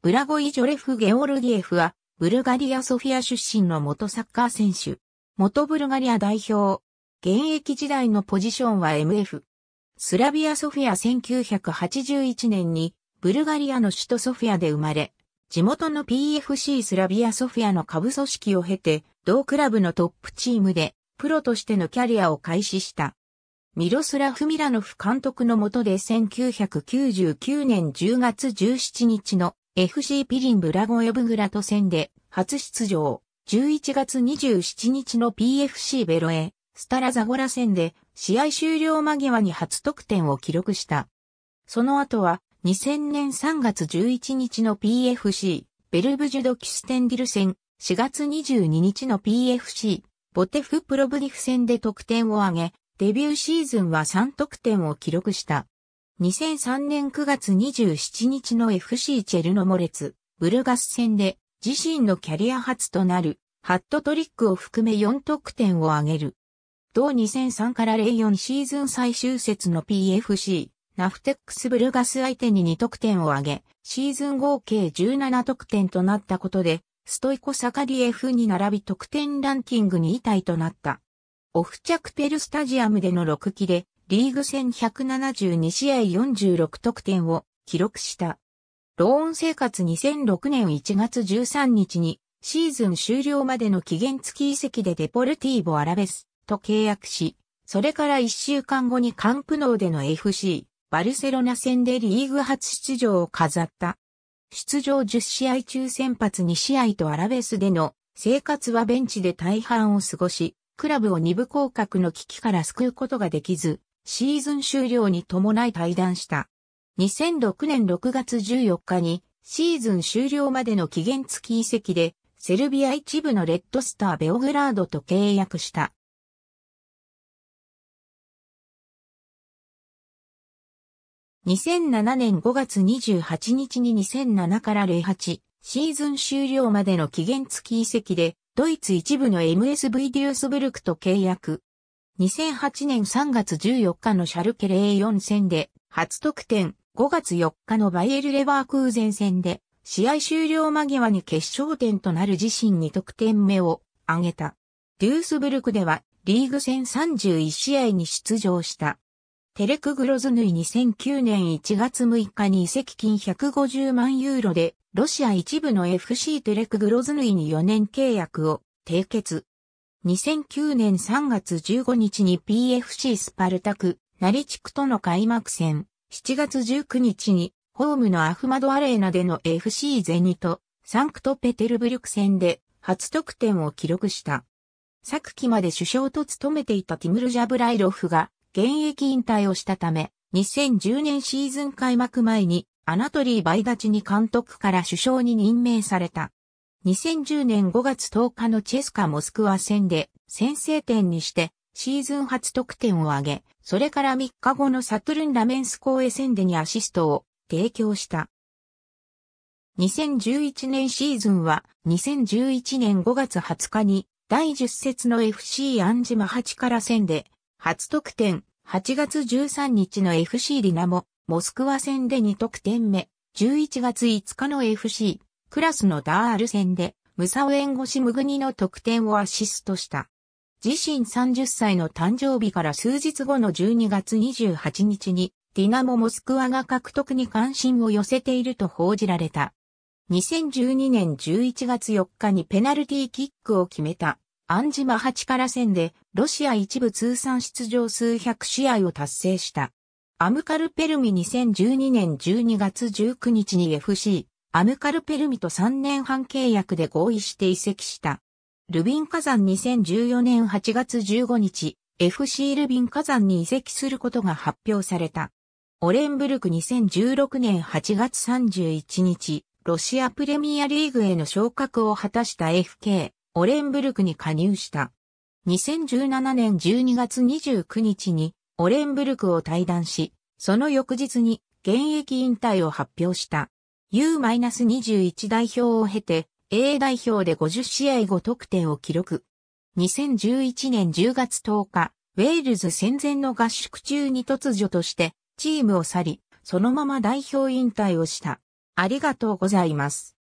ブラゴイ・ジョレフ・ゲオルディエフは、ブルガリア・ソフィア出身の元サッカー選手。元ブルガリア代表。現役時代のポジションは MF。スラビア・ソフィア1981年に、ブルガリアの首都ソフィアで生まれ、地元の PFC スラビア・ソフィアの下部組織を経て、同クラブのトップチームで、プロとしてのキャリアを開始した。ミロスラフ・ミラノフ監督のもとで1999年10月17日の FC ピリンブラゴエブグラト戦で初出場、11月27日の PFC ベロエ、スタラザゴラ戦で試合終了間際に初得点を記録した。その後は2000年3月11日の PFC、ベルブジュドキステンディル戦、4月22日の PFC、ボテフプロブリフ戦で得点を挙げ、デビューシーズンは3得点を記録した。2003年9月27日の FC チェルノモレツ、ブルガス戦で自身のキャリア初となるハットトリックを含め4得点を挙げる。同2003から04シーズン最終節の PFC、ナフテックスブルガス相手に2得点を挙げ、シーズン合計17得点となったことで、ストイコサカリエフに並び得点ランキング2位タイとなった。オフチャクペルスタジアムでの6期でリーグ戦172試合46得点を記録した。ローン生活2006年1月13日にシーズン終了までの期限付き移籍でデポルティーボ・アラベスと契約し、それから1週間後にカンプノーでの FC バルセロナ戦でリーグ初出場を飾った。出場10試合中先発2試合とアラベスでの生活はベンチで大半を過ごし、クラブを二部降格の危機から救うことができず、シーズン終了に伴い退団した。2006年6月14日にシーズン終了までの期限付き移籍でセルビア一部のレッドスターベオグラードと契約した。2007年5月28日に2007から08シーズン終了までの期限付き移籍でドイツ一部の MSV デュースブルクと契約。2008年3月14日のシャルケ04戦で初得点、5月4日のバイエル・レバークーゼン戦で試合終了間際に決勝点となる自身に得点目を挙げた。デュースブルクではリーグ戦31試合に出場した。テレクグロズヌイ2009年1月6日に移籍金150万ユーロでロシア一部の FC テレクグロズヌイに4年契約を締結。2009年3月15日に PFC スパルタク、成地区との開幕戦、7月19日に、ホームのアフマドアレーナでの FC ゼニと、サンクトペテルブリュク戦で、初得点を記録した。昨期まで首相と務めていたティムル・ジャブライロフが、現役引退をしたため、2010年シーズン開幕前に、アナトリー・バイダチに監督から首相に任命された。2010年5月10日のチェスカモスクワ戦で先制点にしてシーズン初得点を挙げ、それから3日後のサトゥルン・ラメンス公営戦でにアシストを提供した。2011年シーズンは2011年5月20日に第10節の FC アンジマ8から戦で初得点8月13日の FC リナモモスクワ戦で2得点目11月5日の FC クラスのダール戦で、ムサウエンゴシムグニの得点をアシストした。自身30歳の誕生日から数日後の12月28日に、ディナモ・モスクワが獲得に関心を寄せていると報じられた。2012年11月4日にペナルティーキックを決めた、アンジマ8から戦で、ロシア一部通算出場数百試合を達成した。アムカル・ペルミ2012年12月19日に FC、アムカルペルミと3年半契約で合意して移籍した。ルビン火山2014年8月15日、FC ルビン火山に移籍することが発表された。オレンブルク2016年8月31日、ロシアプレミアリーグへの昇格を果たした FK、オレンブルクに加入した。2017年12月29日に、オレンブルクを退団し、その翌日に現役引退を発表した。U-21 代表を経て、A 代表で50試合5得点を記録。2011年10月10日、ウェールズ戦前の合宿中に突如としてチームを去り、そのまま代表引退をした。ありがとうございます。